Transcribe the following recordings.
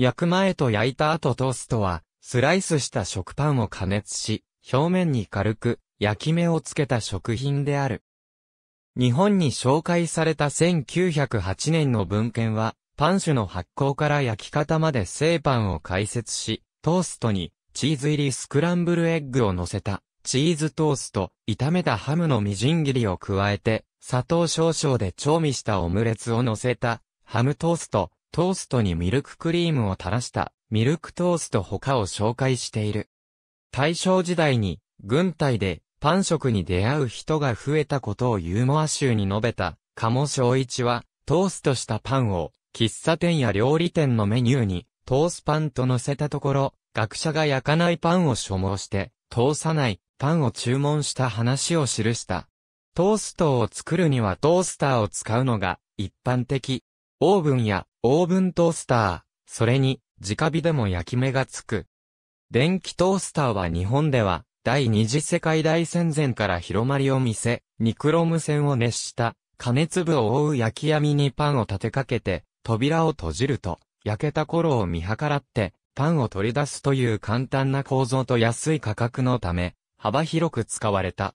焼く前と焼いた後トーストは、スライスした食パンを加熱し、表面に軽く焼き目をつけた食品である。日本に紹介された1908年の文献は、パン種の発酵から焼き方まで製パンを解説し、トーストにチーズ入りスクランブルエッグを乗せたチーズトースト、炒めたハムのみじん切りを加えて、砂糖少々で調味したオムレツを乗せたハムトースト、トーストにミルククリームを垂らしたミルクトースト他を紹介している。大正時代に軍隊でパン食に出会う人が増えたことをユーモア集に述べた鴨正一はトーストしたパンを喫茶店や料理店のメニューにトースパンと乗せたところ学者が焼かないパンを所望して通さないパンを注文した話を記した。トーストを作るにはトースターを使うのが一般的オーブンやオーブントースター、それに直火でも焼き目がつく。電気トースターは日本では第二次世界大戦前から広まりを見せ、ニクロム線を熱した加熱部を覆う焼き網にパンを立てかけて扉を閉じると焼けた頃を見計らってパンを取り出すという簡単な構造と安い価格のため幅広く使われた。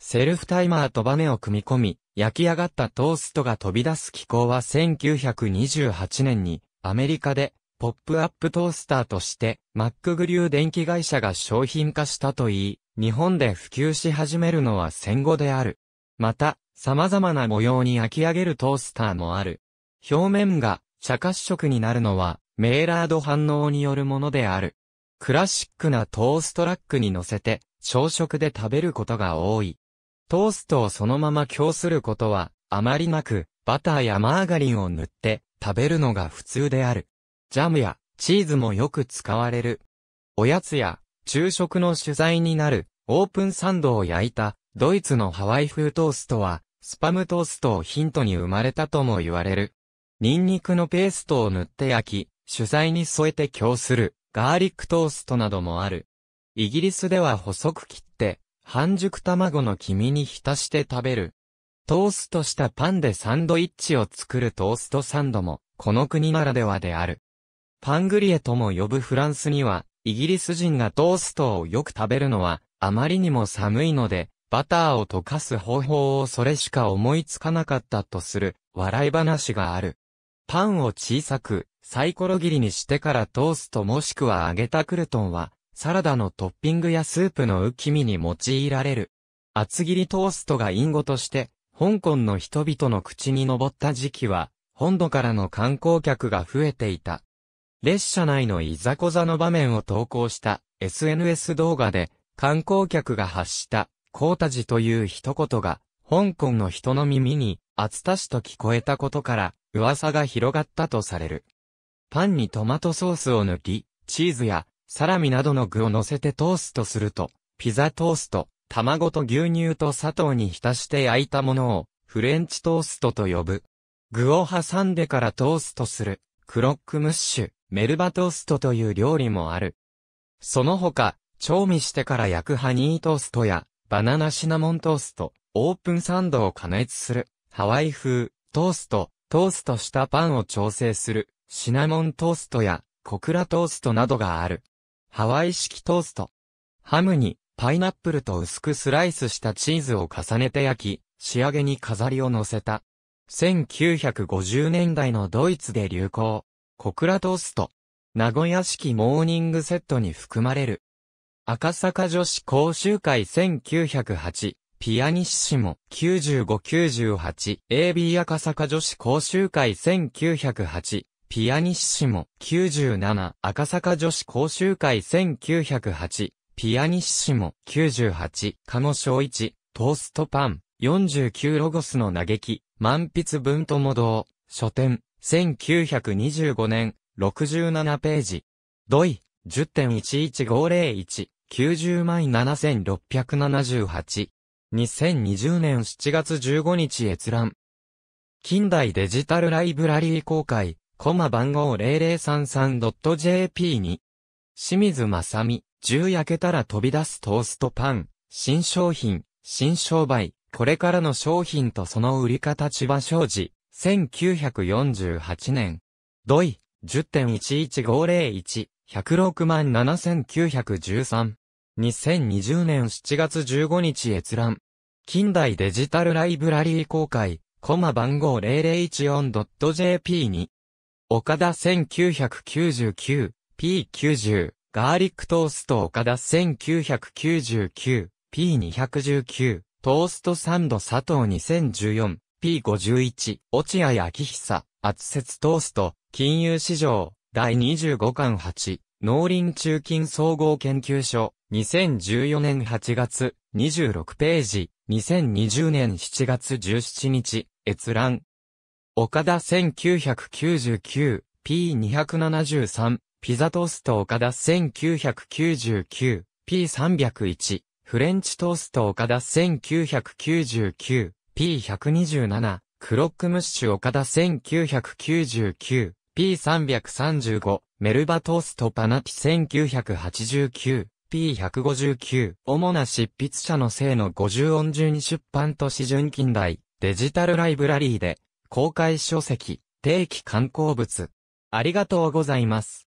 セルフタイマーとバネを組み込み、焼き上がったトーストが飛び出す機構は1928年にアメリカでポップアップトースターとしてマックグリュー電気会社が商品化したといい、日本で普及し始めるのは戦後である。また、様々な模様に焼き上げるトースターもある。表面が茶褐色になるのはメーラード反応によるものである。クラシックなトーストラックに乗せて朝食で食べることが多い。トーストをそのまま供することは、あまりなく、バターやマーガリンを塗って、食べるのが普通である。ジャムや、チーズもよく使われる。おやつや、昼食の取材になる、オープンサンドを焼いた、ドイツのハワイ風トーストは、スパムトーストをヒントに生まれたとも言われる。ニンニクのペーストを塗って焼き、取材に添えて供する、ガーリックトーストなどもある。イギリスでは細く切って、半熟卵の黄身に浸して食べる。トーストしたパンでサンドイッチを作るトーストサンドも、この国ならではである。パングリエとも呼ぶフランスには、イギリス人がトーストをよく食べるのは、あまりにも寒いので、バターを溶かす方法をそれしか思いつかなかったとする、笑い話がある。パンを小さく、サイコロ切りにしてからトーストもしくは揚げたクルトンは、サラダのトッピングやスープの浮き身に用いられる。厚切りトーストが隠語として、香港の人々の口に上った時期は、本土からの観光客が増えていた。列車内のいざこざの場面を投稿した SNS 動画で、観光客が発した、コータジという一言が、香港の人の耳に、厚たしと聞こえたことから、噂が広がったとされる。パンにトマトソースを塗り、チーズやサラミなどの具を乗せてトーストすると、ピザトースト、卵と牛乳と砂糖に浸して焼いたものを、フレンチトーストと呼ぶ。具を挟んでからトーストする、クロックムッシュ、メルバトーストという料理もある。その他、調味してから焼くハニートーストや、バナナシナモントースト、オープンサンドを加熱する、ハワイ風、トースト、トーストしたパンを調整する、シナモントーストや、コクラトーストなどがある。ハワイ式トースト。ハムに、パイナップルと薄くスライスしたチーズを重ねて焼き、仕上げに飾りを乗せた。1950年代のドイツで流行。小倉トースト。名古屋式モーニングセットに含まれる。赤坂女子講習会1908。ピアニッシモ9598 AB 赤坂女子講習会1908ピアニッシモ、97、赤坂女子講習会1908、ピアニッシモ、98、鴨小一、トーストパン、49ロゴスの嘆き、満筆文友堂、書店、1925年、67ページ。ドイ、10.11501、907,678。2020年7月15日閲覧。近代デジタルライブラリー公開、コマ番号 0033.jp に、清水正美、1焼けたら飛び出すトーストパン、新商品、新商売、これからの商品とその売り方千葉商事、1948年。ドイ、10.11501、106 7913。2020年7月15日閲覧。近代デジタルライブラリー公開、コマ番号 0014.jp に、岡田 1999P90 ガーリックトースト岡田 1999P219 トーストサンド佐藤 2014P51 落合昭久圧接トースト金融市場第25巻8農林中金総合研究所2014年8月26ページ2020年7月17日閲覧岡田 1999P273 ピザトースト岡田 1999P301 フレンチトースト岡田 1999P127 クロックムッシュ岡田 1999P335 メルバトーストパナピ 1989P159 主な執筆者の性の50音順に出版都市準近代デジタルライブラリーで公開書籍、定期刊行物。ありがとうございます。